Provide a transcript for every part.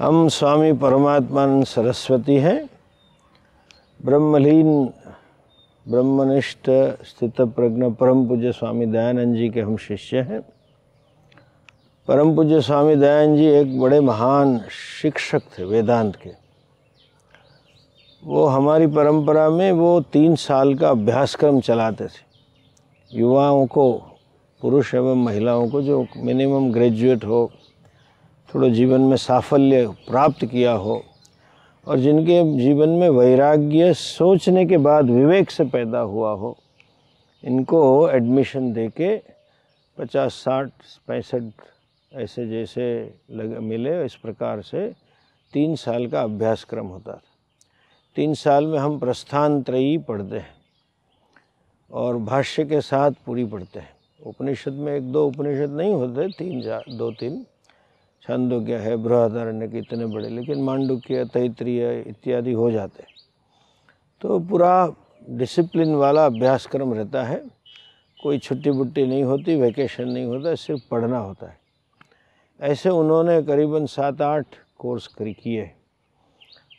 हम स्वामी परमात्मान सरस्वती हैं ब्रह्मलीन ब्रह्मनिष्ठ स्थित प्रज्ञ परम पूज्य स्वामी दयानंद जी के हम शिष्य हैं परम पूज्य स्वामी दयानंद जी एक बड़े महान शिक्षक थे वेदांत के वो हमारी परंपरा में वो तीन साल का अभ्यासक्रम चलाते थे युवाओं को पुरुष एवं महिलाओं को जो मिनिमम ग्रेजुएट हो थोड़ा जीवन में साफल्य प्राप्त किया हो और जिनके जीवन में वैराग्य सोचने के बाद विवेक से पैदा हुआ हो इनको एडमिशन दे के पचास साठ पैंसठ ऐसे जैसे लग मिले इस प्रकार से तीन साल का अभ्यासक्रम होता था तीन साल में हम प्रस्थान त्रयी पढ़ते हैं और भाष्य के साथ पूरी पढ़ते हैं उपनिषद में एक दो उपनिषद नहीं होते तीन दो तीन छांदोग्य है बृहदारण्य के इतने बड़े लेकिन मांडुक्य तैतरीय इत्यादि हो जाते तो पूरा डिसिप्लिन वाला अभ्यासक्रम रहता है कोई छुट्टी बुट्टी नहीं होती वैकेशन नहीं होता सिर्फ पढ़ना होता है ऐसे उन्होंने करीबन सात आठ कोर्स कर किए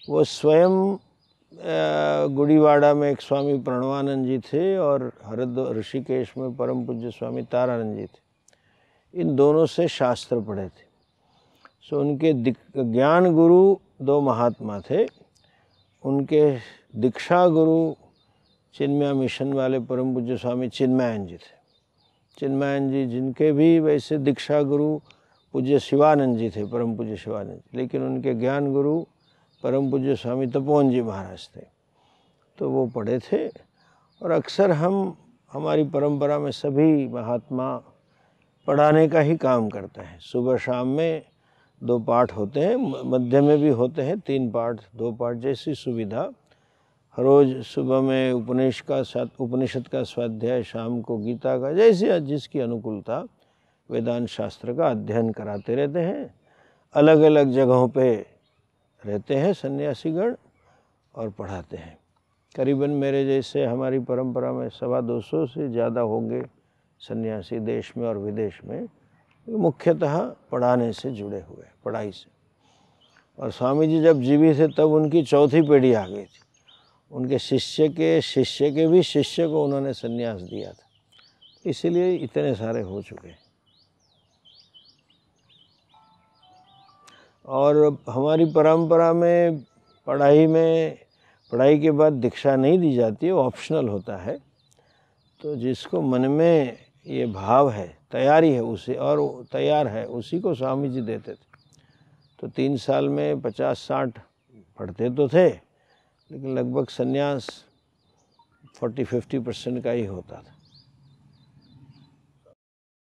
वो स्वयं गुड़ीवाड़ा में एक स्वामी प्रणवानंद जी थे और हरद ऋषिकेश में परम पूज्य स्वामी तारानंद जी थे इन दोनों से शास्त्र पढ़े थे सो उनके ज्ञान गुरु दो महात्मा थे उनके दीक्षा गुरु चिन्मया मिशन वाले परम पूज्य स्वामी चिन्मयन जी थे चिन्मयन जी जिनके भी वैसे दीक्षा गुरु पूज्य शिवानंद जी थे परम पूज्य शिवानंद जी लेकिन उनके ज्ञान गुरु परम पूज्य स्वामी तपोवन जी महाराज थे तो वो पढ़े थे और अक्सर हम हमारी परंपरा में सभी महात्मा पढ़ाने का ही काम करते हैं सुबह शाम में दो पार्ट होते हैं मध्य में भी होते हैं तीन पार्ट दो पार्ट जैसी सुविधा रोज़ सुबह में उपनिष का उपनिषद का स्वाध्याय शाम को गीता का जैसे जिसकी अनुकूलता वेदांत शास्त्र का अध्ययन कराते रहते हैं अलग अलग जगहों पे रहते हैं सन्यासीगण और पढ़ाते हैं करीबन मेरे जैसे हमारी परंपरा में सवा दो सौ से ज़्यादा होंगे सन्यासी देश में और विदेश में मुख्यतः पढ़ाने से जुड़े हुए पढ़ाई से और स्वामी जी जब जीवित थे तब उनकी चौथी पीढ़ी आ गई थी उनके शिष्य के शिष्य के भी शिष्य को उन्होंने संन्यास दिया था इसीलिए इतने सारे हो चुके और हमारी परंपरा में पढ़ाई में पढ़ाई के बाद दीक्षा नहीं दी जाती है ऑप्शनल होता है तो जिसको मन में ये भाव है तैयारी है उसे और तैयार है उसी को स्वामी जी देते थे तो तीन साल में पचास साठ पढ़ते तो थे लेकिन लगभग संन्यास फोर्टी फिफ्टी परसेंट का ही होता था